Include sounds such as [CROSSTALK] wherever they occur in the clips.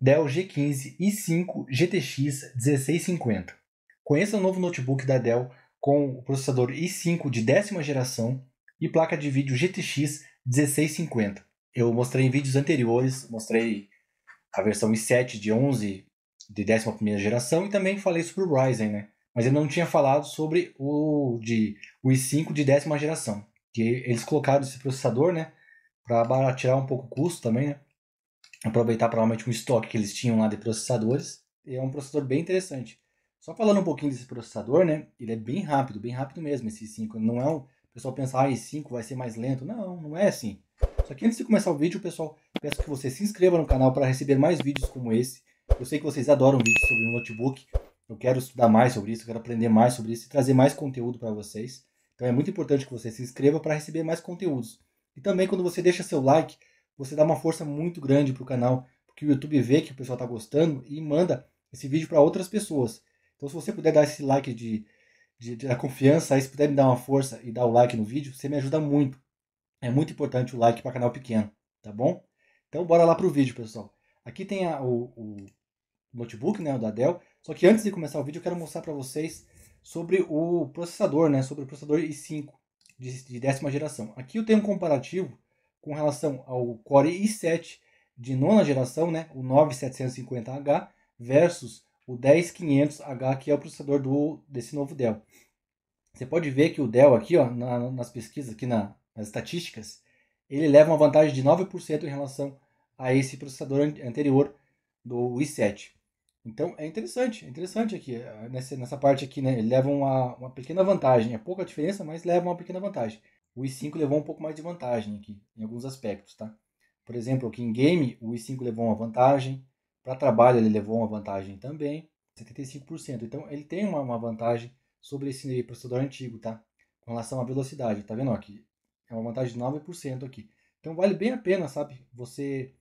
Dell G15 i5 GTX 1650. Conheça o novo notebook da Dell com o processador i5 de décima geração e placa de vídeo GTX 1650. Eu mostrei em vídeos anteriores, mostrei a versão i7 de 11 de 11 geração e também falei sobre o Ryzen, né? Mas eu não tinha falado sobre o de o i5 de décima geração, que eles colocaram esse processador, né, para baratear um pouco o custo também, né? aproveitar provavelmente um estoque que eles tinham lá de processadores. é um processador bem interessante. Só falando um pouquinho desse processador, né? Ele é bem rápido, bem rápido mesmo esse 5. Não é o, pessoal pensar, ah, 5 vai ser mais lento. Não, não é assim. Só que antes de começar o vídeo, pessoal, peço que você se inscreva no canal para receber mais vídeos como esse. Eu sei que vocês adoram vídeos sobre o notebook. Eu quero estudar mais sobre isso, quero aprender mais sobre isso e trazer mais conteúdo para vocês. Então é muito importante que você se inscreva para receber mais conteúdos. E também quando você deixa seu like, você dá uma força muito grande para o canal, porque o YouTube vê que o pessoal está gostando e manda esse vídeo para outras pessoas. Então, se você puder dar esse like de, de, de confiança, aí se puder me dar uma força e dar o like no vídeo, você me ajuda muito. É muito importante o like para canal pequeno, tá bom? Então, bora lá para o vídeo, pessoal. Aqui tem a, o, o, notebook, né, o da Dell. Só que antes de começar o vídeo, eu quero mostrar para vocês sobre o processador, né, sobre o processador i5 de, de décima geração. Aqui eu tenho um comparativo com relação ao Core i7 de nona geração, né, o 9750H versus o 10500H, que é o processador do, desse novo Dell. Você pode ver que o Dell aqui, ó, na, nas pesquisas, aqui na, nas estatísticas, ele leva uma vantagem de 9% em relação a esse processador anterior do i7. Então é interessante, é interessante aqui, eh, nessa, nessa parte aqui, né, ele leva uma, uma pequena vantagem, é pouca diferença, mas leva uma pequena vantagem o i5 levou um pouco mais de vantagem aqui, em alguns aspectos, tá? Por exemplo, aqui em game, o i5 levou uma vantagem, para trabalho ele levou uma vantagem também, 75%. Então ele tem uma, uma vantagem sobre esse processador antigo, tá? Com relação à velocidade, tá vendo aqui? É uma vantagem de 9% aqui. Então vale bem a pena, sabe? Você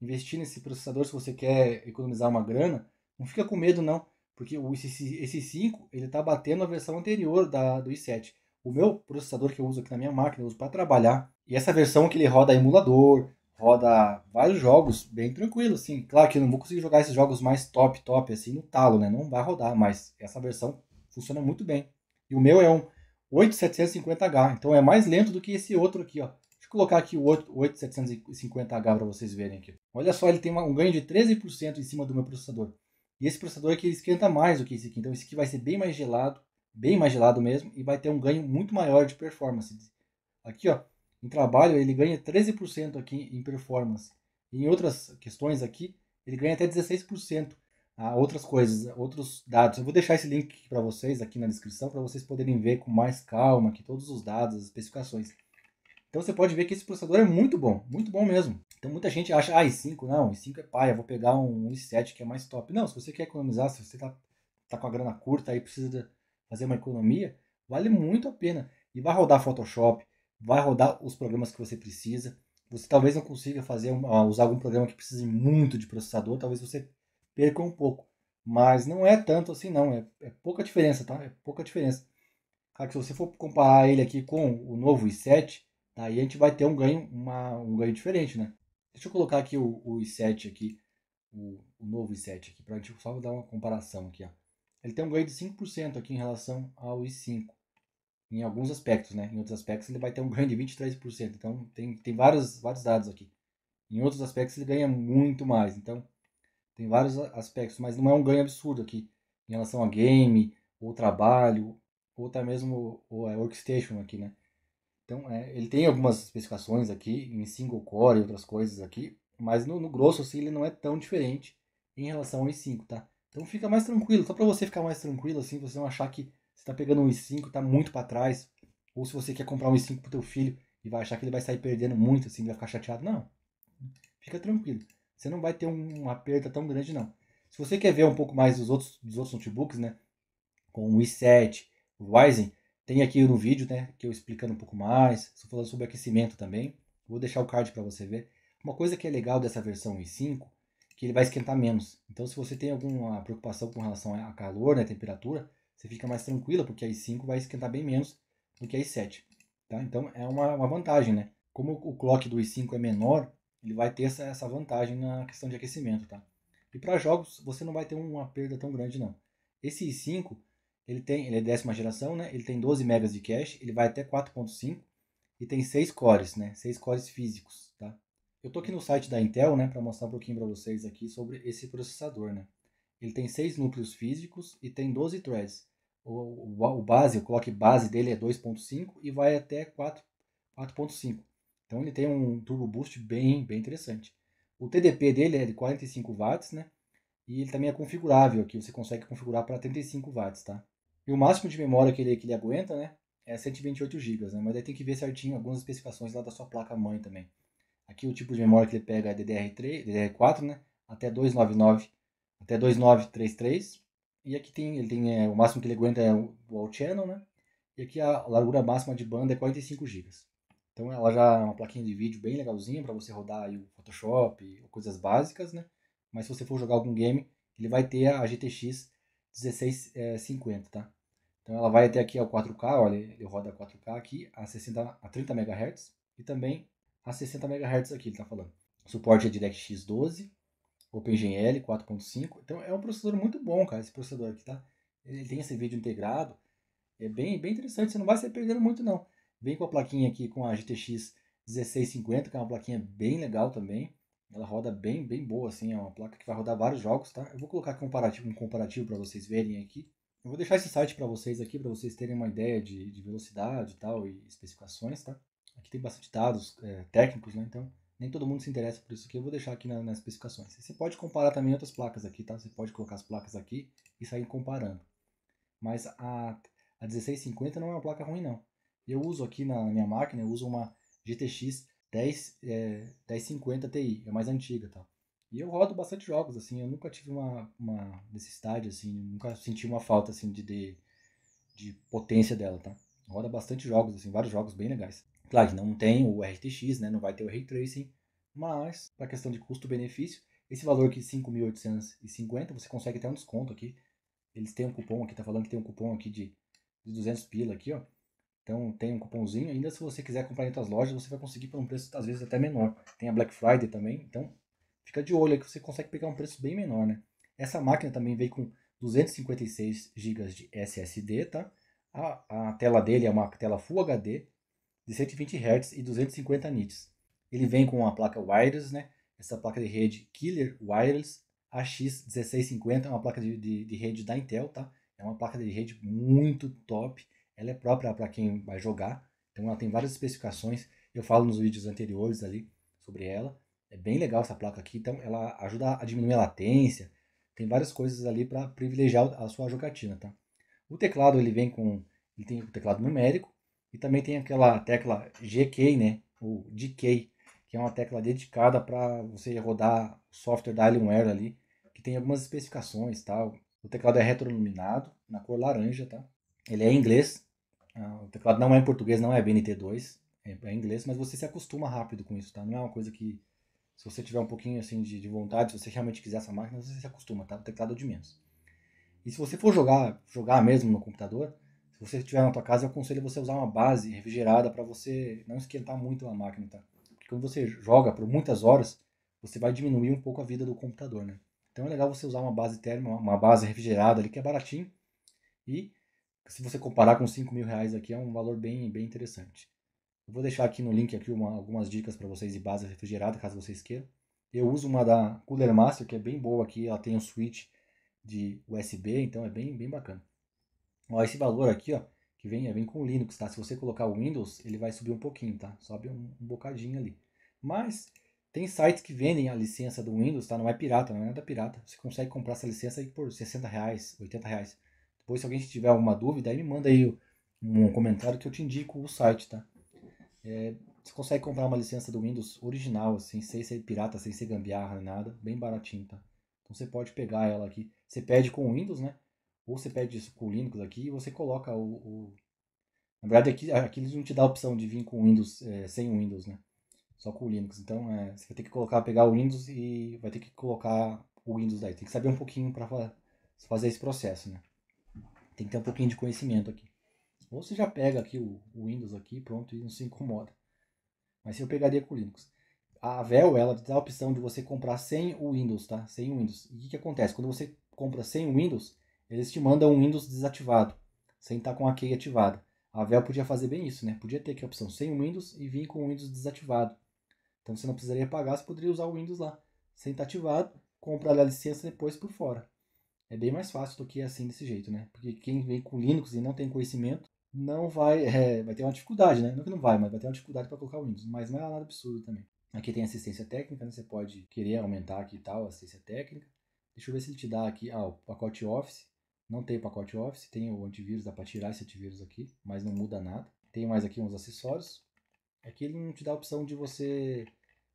investir nesse processador se você quer economizar uma grana, não fica com medo não, porque o, esse, esse 5 ele tá batendo a versão anterior da, do i7 o meu processador que eu uso aqui na minha máquina, eu uso para trabalhar. E essa versão que ele roda emulador, roda vários jogos bem tranquilo, assim. Claro que eu não vou conseguir jogar esses jogos mais top, top, assim, no talo, né? Não vai rodar, mas essa versão funciona muito bem. E o meu é um 8750H, então é mais lento do que esse outro aqui, ó. Deixa eu colocar aqui o 8750H para vocês verem aqui. Olha só, ele tem um ganho de 13% em cima do meu processador. E esse processador aqui é esquenta mais do que esse aqui, então esse aqui vai ser bem mais gelado bem mais gelado mesmo, e vai ter um ganho muito maior de performance. Aqui, ó, em trabalho, ele ganha 13% aqui em performance. E em outras questões aqui, ele ganha até 16% a ah, outras coisas, outros dados. Eu vou deixar esse link para vocês aqui na descrição para vocês poderem ver com mais calma aqui todos os dados, as especificações. Então você pode ver que esse processador é muito bom, muito bom mesmo. Então muita gente acha, ah, i5 não, i5 é paia, vou pegar um i7 que é mais top. Não, se você quer economizar, se você tá, tá com a grana curta aí precisa fazer uma economia, vale muito a pena. E vai rodar Photoshop, vai rodar os programas que você precisa. Você talvez não consiga fazer usar algum programa que precise muito de processador, talvez você perca um pouco. Mas não é tanto assim, não. É, é pouca diferença, tá? É pouca diferença. Cara, se você for comparar ele aqui com o novo i7, aí a gente vai ter um ganho, uma, um ganho diferente, né? Deixa eu colocar aqui o, o i7 aqui, o, o novo i7 aqui, pra gente só dar uma comparação aqui, ó ele tem um ganho de 5% aqui em relação ao i5. Em alguns aspectos, né? Em outros aspectos ele vai ter um ganho de 23%. Então tem, tem vários, vários dados aqui. Em outros aspectos ele ganha muito mais. Então tem vários aspectos, mas não é um ganho absurdo aqui em relação a game, ou trabalho, ou até mesmo o é, workstation aqui, né? Então é, ele tem algumas especificações aqui em single core e outras coisas aqui, mas no, no grosso assim ele não é tão diferente em relação ao i5, tá? Então fica mais tranquilo, só para você ficar mais tranquilo, assim, você não achar que você está pegando um i5, está muito para trás, ou se você quer comprar um i5 pro teu filho e vai achar que ele vai sair perdendo muito, assim, vai ficar chateado, não. Fica tranquilo. Você não vai ter um, uma perda tão grande, não. Se você quer ver um pouco mais dos outros, dos outros notebooks, né, com o i7, o Ryzen, tem aqui no vídeo, né, que eu explicando um pouco mais, estou falando sobre aquecimento também. Vou deixar o card para você ver. Uma coisa que é legal dessa versão i5 que ele vai esquentar menos. Então, se você tem alguma preocupação com relação a calor, né, temperatura, você fica mais tranquila, porque a i5 vai esquentar bem menos do que a i7. Tá? Então, é uma, uma vantagem, né? Como o clock do i5 é menor, ele vai ter essa, essa vantagem na questão de aquecimento, tá? E para jogos, você não vai ter uma perda tão grande, não. Esse i5, ele tem, ele é décima geração, né? Ele tem 12 MB de cache, ele vai até 4.5 e tem 6 cores, né? 6 cores físicos, tá? Eu tô aqui no site da Intel, né, para mostrar um pouquinho para vocês aqui sobre esse processador, né. Ele tem seis núcleos físicos e tem 12 threads. O, o, o base, o clock base dele é 2.5 e vai até 4.5. Então ele tem um turbo boost bem, bem interessante. O TDP dele é de 45 watts, né? E ele também é configurável, aqui você consegue configurar para 35 watts, tá? E o máximo de memória que ele, que ele aguenta, né? É 128 GB, né? Mas aí tem que ver certinho algumas especificações lá da sua placa-mãe também. Aqui o tipo de memória que ele pega é DDR3, DDR4, né? Até 299, até 2933. E aqui tem, ele tem é, o máximo que ele aguenta é o all channel, né? E aqui a largura máxima de banda é 45 GB. Então ela já é uma plaquinha de vídeo bem legalzinha para você rodar aí o Photoshop, coisas básicas, né? Mas se você for jogar algum game, ele vai ter a GTX 1650, é, tá? Então ela vai até aqui ao 4K, olha, ele roda 4K aqui a 60 a 30 MHz e também a 60 MHz aqui, ele está falando. suporte é DirectX 12, OpenGL 4.5. Então é um processador muito bom, cara, esse processador aqui, tá? Ele tem esse vídeo integrado. É bem, bem interessante, você não vai se perdendo muito não. Vem com a plaquinha aqui com a GTX 1650, que é uma plaquinha bem legal também. Ela roda bem, bem boa, assim, é uma placa que vai rodar vários jogos, tá? Eu vou colocar comparativo, um comparativo para vocês verem aqui. Eu vou deixar esse site para vocês aqui, para vocês terem uma ideia de, de velocidade e tal, e especificações, tá? Aqui tem bastante dados é, técnicos, né? Então, nem todo mundo se interessa por isso aqui. Eu vou deixar aqui na, nas especificações. Você pode comparar também outras placas aqui, tá? Você pode colocar as placas aqui e sair comparando. Mas a, a 1650 não é uma placa ruim, não. Eu uso aqui na minha máquina, eu uso uma GTX 10, é, 1050 Ti, é mais antiga, tá? E eu rodo bastante jogos, assim, eu nunca tive uma, uma necessidade, assim, nunca senti uma falta, assim, de, de, de potência dela, tá? Roda bastante jogos, assim, vários jogos bem legais. Claro que não tem o RTX, né? não vai ter o Ray Tracing, mas para questão de custo-benefício, esse valor aqui de 5.850, você consegue até um desconto aqui. Eles têm um cupom aqui, tá falando que tem um cupom aqui de, de 200 pila aqui, ó. Então tem um cupomzinho, ainda se você quiser comprar em outras lojas, você vai conseguir por um preço às vezes até menor. Tem a Black Friday também, então fica de olho que você consegue pegar um preço bem menor, né? Essa máquina também veio com 256 GB de SSD, tá? A, a tela dele é uma tela Full HD de 120 Hz e 250 nits. Ele vem com uma placa wireless, né? Essa placa de rede Killer Wireless AX1650 é uma placa de, de, de rede da Intel, tá? É uma placa de rede muito top. Ela é própria para quem vai jogar. Então ela tem várias especificações. Eu falo nos vídeos anteriores ali sobre ela. É bem legal essa placa aqui. Então ela ajuda a diminuir a latência. Tem várias coisas ali para privilegiar a sua jogatina, tá? O teclado ele vem com ele tem o teclado numérico e também tem aquela tecla GK, né? O DK, que é uma tecla dedicada para você rodar o software da Alienware ali, que tem algumas especificações, tal. Tá? O teclado é retroiluminado, na cor laranja, tá? Ele é em inglês. Ah, o teclado não é em português, não é BNT2, é, é em inglês, mas você se acostuma rápido com isso, tá? Não é uma coisa que se você tiver um pouquinho assim de, de vontade, se você realmente quiser essa máquina, você se acostuma, tá? O teclado é de menos. E se você for jogar, jogar mesmo no computador, você tiver na tua casa, eu aconselho você a usar uma base refrigerada para você não esquentar muito a máquina, tá? Porque quando você joga por muitas horas, você vai diminuir um pouco a vida do computador, né? Então é legal você usar uma base térmica, uma base refrigerada ali que é baratinho e se você comparar com 5 mil reais aqui é um valor bem, bem interessante. Eu vou deixar aqui no link aqui uma, algumas dicas para vocês de base refrigerada caso vocês queiram. Eu uso uma da Cooler Master que é bem boa aqui, ela tem um switch de USB, então é bem, bem bacana. Ó, esse valor aqui, ó, que vem, vem com o Linux, tá? Se você colocar o Windows, ele vai subir um pouquinho, tá? Sobe um, um bocadinho ali. Mas tem sites que vendem a licença do Windows, tá? Não é pirata, não é nada pirata. Você consegue comprar essa licença aí por 60 reais, 80 reais. Depois, se alguém tiver alguma dúvida, aí me manda aí um comentário que eu te indico o site, tá? É, você consegue comprar uma licença do Windows original, assim, sem ser pirata, sem ser gambiarra, nem nada, bem baratinho, tá? Então você pode pegar ela aqui. Você pede com o Windows, né? Ou você pede isso com o Linux aqui e você coloca o, o. Na verdade, aqui, aqui eles não te dá a opção de vir com o Windows, é, sem o Windows, né? Só com o Linux. Então é, você vai ter que colocar, pegar o Windows e vai ter que colocar o Windows daí. Tem que saber um pouquinho para fazer esse processo, né? Tem que ter um pouquinho de conhecimento aqui. Ou você já pega aqui o, o Windows aqui, pronto, e não se incomoda. Mas eu pegaria com o Linux. A Vel, ela dá a opção de você comprar sem o Windows, tá? Sem o Windows. E o que, que acontece? Quando você compra sem o Windows, eles te mandam um Windows desativado, sem estar tá com a key ativada. A Vel podia fazer bem isso, né? Podia ter aqui a opção sem o Windows e vir com o Windows desativado. Então você não precisaria pagar, você poderia usar o Windows lá, sem estar tá ativado, comprar a licença depois por fora. É bem mais fácil do que assim desse jeito, né? Porque quem vem com Linux e não tem conhecimento, não vai, [LAUGHS] é, vai ter uma dificuldade, né? Não que não vai, mas vai ter uma dificuldade para colocar o Windows, mas não é nada absurdo também. Aqui tem assistência técnica, né? você pode querer aumentar aqui e tal, assistência técnica. Deixa eu ver se ele te dá aqui, ah, o pacote Office. Não tem pacote Office, tem o antivírus, dá para tirar esse antivírus aqui, mas não muda nada. Tem mais aqui uns acessórios. Aqui é ele não te dá a opção de você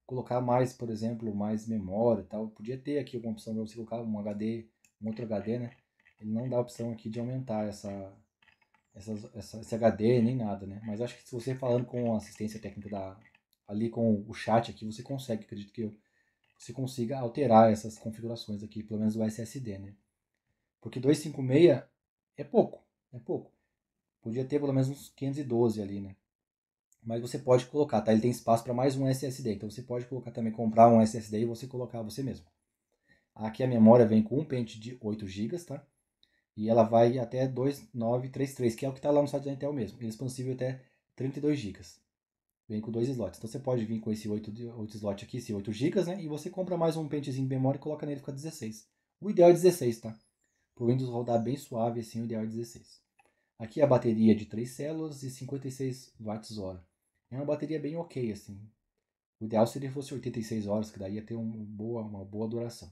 colocar mais, por exemplo, mais memória e tal. Podia ter aqui alguma opção para você colocar um HD, um outro HD, né? Ele não dá a opção aqui de aumentar essa, essa, essa, esse HD nem nada, né? Mas acho que se você falando com a assistência técnica da, ali com o chat aqui, você consegue, acredito que eu, você consiga alterar essas configurações aqui, pelo menos o SSD, né? Porque 256 é pouco, é pouco. Podia ter pelo menos uns 512 ali, né? Mas você pode colocar, tá? Ele tem espaço para mais um SSD, então você pode colocar também, comprar um SSD e você colocar você mesmo. Aqui a memória vem com um pente de 8 GB, tá? E ela vai até 2933, que é o que está lá no site da Intel mesmo. Ele é expansível até 32 GB. Vem com dois slots. Então você pode vir com esse 8, 8 slot aqui, esse 8 GB, né? E você compra mais um pentezinho de memória e coloca nele, fica 16. O ideal é 16, tá? para o Windows rodar bem suave assim o ideal é 16. Aqui a bateria é de 3 células e 56 watts-hora. É uma bateria bem ok assim. O ideal seria fosse 86 horas, que daí ia ter uma boa, uma boa duração.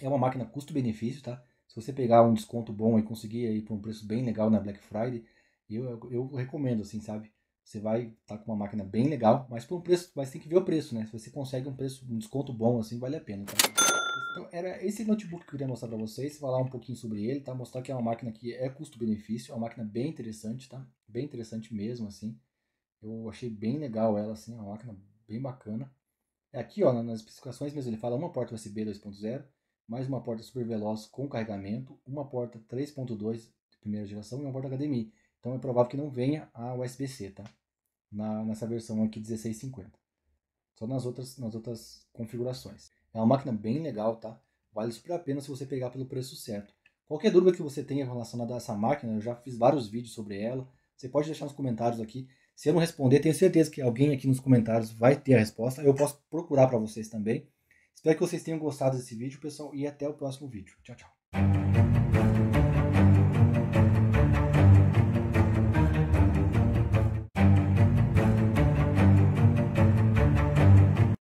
É uma máquina custo-benefício, tá? Se você pegar um desconto bom e conseguir aí por um preço bem legal na Black Friday, eu, eu, eu recomendo assim, sabe? Você vai estar tá com uma máquina bem legal, mas por um preço, mas tem que ver o preço, né? Se você consegue um preço, um desconto bom assim, vale a pena, tá? Então, era esse notebook que eu queria mostrar para vocês, falar um pouquinho sobre ele, tá? Mostrar que é uma máquina que é custo-benefício, é uma máquina bem interessante, tá? Bem interessante mesmo, assim. Eu achei bem legal ela, assim, é uma máquina bem bacana. É aqui, ó, nas especificações mesmo, ele fala uma porta USB 2.0, mais uma porta super veloz com carregamento, uma porta 3.2 de primeira geração e uma porta HDMI. Então é provável que não venha a USB-C, tá? Na, nessa versão aqui 1650. Só nas outras, nas outras configurações. É uma máquina bem legal, tá? Vale super a pena se você pegar pelo preço certo. Qualquer dúvida que você tenha relacionada a essa máquina, eu já fiz vários vídeos sobre ela. Você pode deixar nos comentários aqui. Se eu não responder, tenho certeza que alguém aqui nos comentários vai ter a resposta. Eu posso procurar para vocês também. Espero que vocês tenham gostado desse vídeo, pessoal, e até o próximo vídeo. Tchau, tchau.